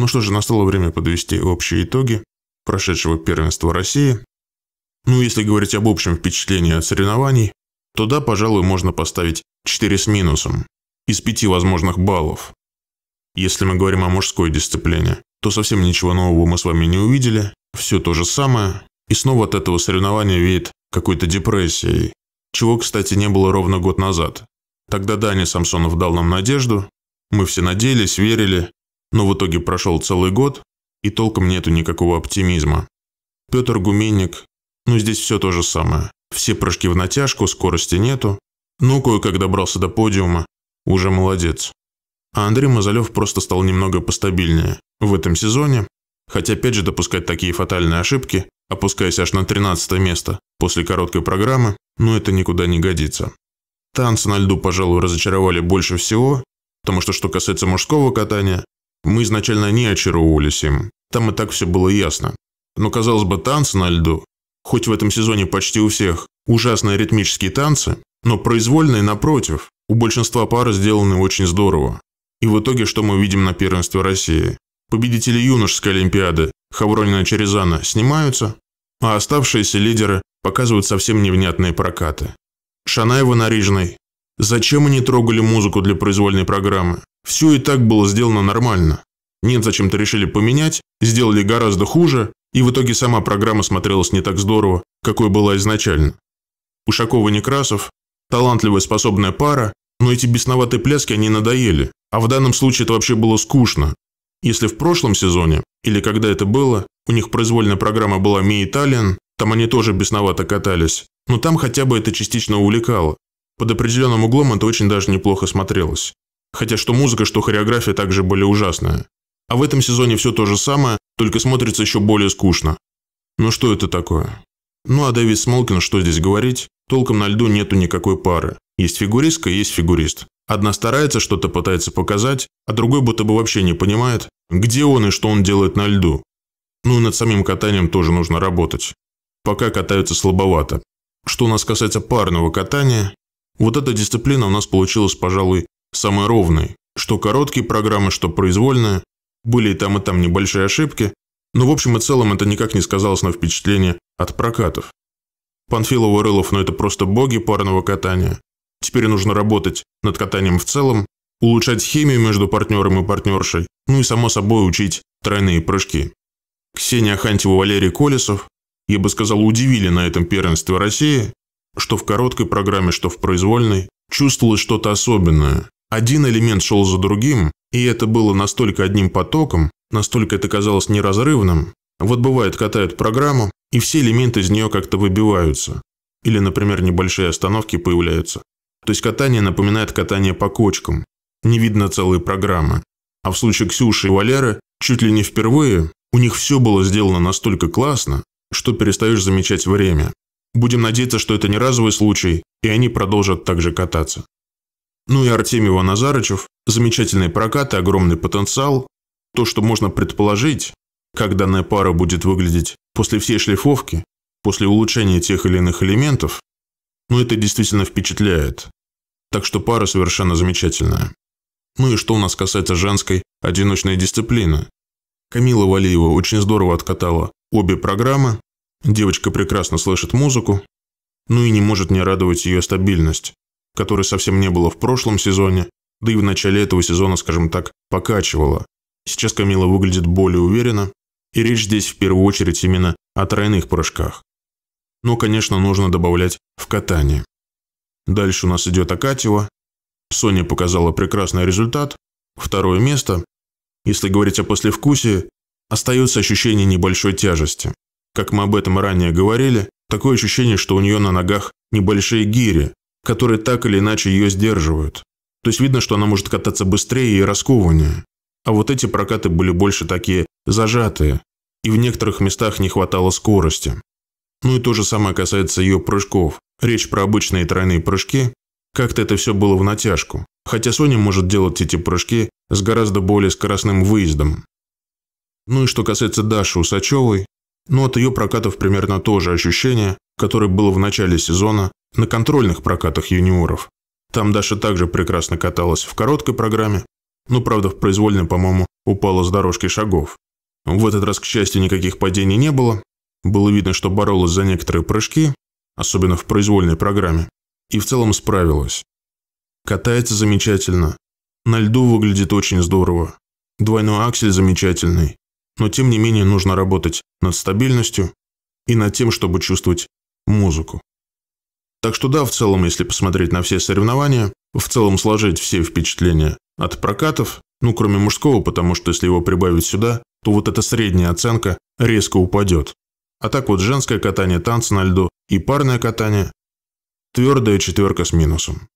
Ну что же, настало время подвести общие итоги прошедшего первенства России. Ну, если говорить об общем впечатлении от соревнований, то да, пожалуй, можно поставить 4 с минусом из 5 возможных баллов. Если мы говорим о мужской дисциплине, то совсем ничего нового мы с вами не увидели, все то же самое, и снова от этого соревнования веет какой-то депрессией, чего, кстати, не было ровно год назад. Тогда Даня Самсонов дал нам надежду, мы все надеялись, верили, но в итоге прошел целый год, и толком нету никакого оптимизма. Петр Гуменник, ну здесь все то же самое. Все прыжки в натяжку, скорости нету. Ну, кое-как добрался до подиума, уже молодец. А Андрей Мазалев просто стал немного постабильнее в этом сезоне, хотя опять же допускать такие фатальные ошибки, опускаясь аж на 13 место после короткой программы, ну это никуда не годится. Танцы на льду, пожалуй, разочаровали больше всего, потому что что касается мужского катания, мы изначально не очаровывались им. Там и так все было ясно. Но, казалось бы, танцы на льду, хоть в этом сезоне почти у всех ужасные ритмические танцы, но произвольные, напротив, у большинства пар сделаны очень здорово. И в итоге, что мы видим на первенстве России? Победители юношеской Олимпиады, Хавронина Черезана, снимаются, а оставшиеся лидеры показывают совсем невнятные прокаты. Шанаева Нарижной. Зачем они трогали музыку для произвольной программы? Все и так было сделано нормально. Нет, зачем-то решили поменять, сделали гораздо хуже, и в итоге сама программа смотрелась не так здорово, какой была изначально. Ушаков и Некрасов – талантливая способная пара, но эти бесноватые пляски они надоели, а в данном случае это вообще было скучно. Если в прошлом сезоне, или когда это было, у них произвольная программа была «Ми Италиан», там они тоже бесновато катались, но там хотя бы это частично увлекало. Под определенным углом это очень даже неплохо смотрелось. Хотя что музыка, что хореография также были ужасные. А в этом сезоне все то же самое, только смотрится еще более скучно. Ну что это такое? Ну а Дэвид Смолкин, что здесь говорить? Толком на льду нету никакой пары. Есть фигуристка, есть фигурист. Одна старается, что-то пытается показать, а другой будто бы вообще не понимает, где он и что он делает на льду. Ну и над самим катанием тоже нужно работать. Пока катаются слабовато. Что у нас касается парного катания, вот эта дисциплина у нас получилась, пожалуй, самой ровной, что короткие программы, что произвольные, были и там, и там небольшие ошибки, но в общем и целом это никак не сказалось на впечатление от прокатов. Панфилов и Рылов, ну это просто боги парного катания. Теперь нужно работать над катанием в целом, улучшать химию между партнером и партнершей, ну и само собой учить тройные прыжки. Ксения Хантьева, Валерий Колесов, я бы сказал, удивили на этом первенстве России, что в короткой программе, что в произвольной, чувствовалось что-то особенное, один элемент шел за другим, и это было настолько одним потоком, настолько это казалось неразрывным. Вот бывает, катают программу, и все элементы из нее как-то выбиваются. Или, например, небольшие остановки появляются. То есть катание напоминает катание по кочкам. Не видно целые программы. А в случае Ксюши и Валеры, чуть ли не впервые, у них все было сделано настолько классно, что перестаешь замечать время. Будем надеяться, что это не разовый случай, и они продолжат также кататься. Ну и Артемьева Назарычев, прокат и огромный потенциал. То, что можно предположить, как данная пара будет выглядеть после всей шлифовки, после улучшения тех или иных элементов, ну это действительно впечатляет. Так что пара совершенно замечательная. Ну и что у нас касается женской одиночной дисциплины. Камила Валиева очень здорово откатала обе программы, девочка прекрасно слышит музыку, ну и не может не радовать ее стабильность которой совсем не было в прошлом сезоне, да и в начале этого сезона, скажем так, покачивала. Сейчас Камила выглядит более уверенно, и речь здесь в первую очередь именно о тройных прыжках. Но, конечно, нужно добавлять в катание. Дальше у нас идет Акатьева. Соня показала прекрасный результат, второе место. Если говорить о послевкусии, остается ощущение небольшой тяжести. Как мы об этом ранее говорили, такое ощущение, что у нее на ногах небольшие гири, которые так или иначе ее сдерживают. То есть видно, что она может кататься быстрее и раскованнее. А вот эти прокаты были больше такие зажатые, и в некоторых местах не хватало скорости. Ну и то же самое касается ее прыжков. Речь про обычные тройные прыжки. Как-то это все было в натяжку. Хотя Соня может делать эти прыжки с гораздо более скоростным выездом. Ну и что касается Даши Усачевой, ну от ее прокатов примерно то же ощущение, которое было в начале сезона, на контрольных прокатах юниоров. Там Даша также прекрасно каталась в короткой программе, но, правда, в произвольной, по-моему, упала с дорожки шагов. В этот раз, к счастью, никаких падений не было. Было видно, что боролась за некоторые прыжки, особенно в произвольной программе, и в целом справилась. Катается замечательно. На льду выглядит очень здорово. Двойной аксель замечательный. Но тем не менее нужно работать над стабильностью и над тем, чтобы чувствовать музыку. Так что да, в целом, если посмотреть на все соревнования, в целом сложить все впечатления от прокатов, ну кроме мужского, потому что если его прибавить сюда, то вот эта средняя оценка резко упадет. А так вот женское катание, танцы на льду и парное катание – твердая четверка с минусом.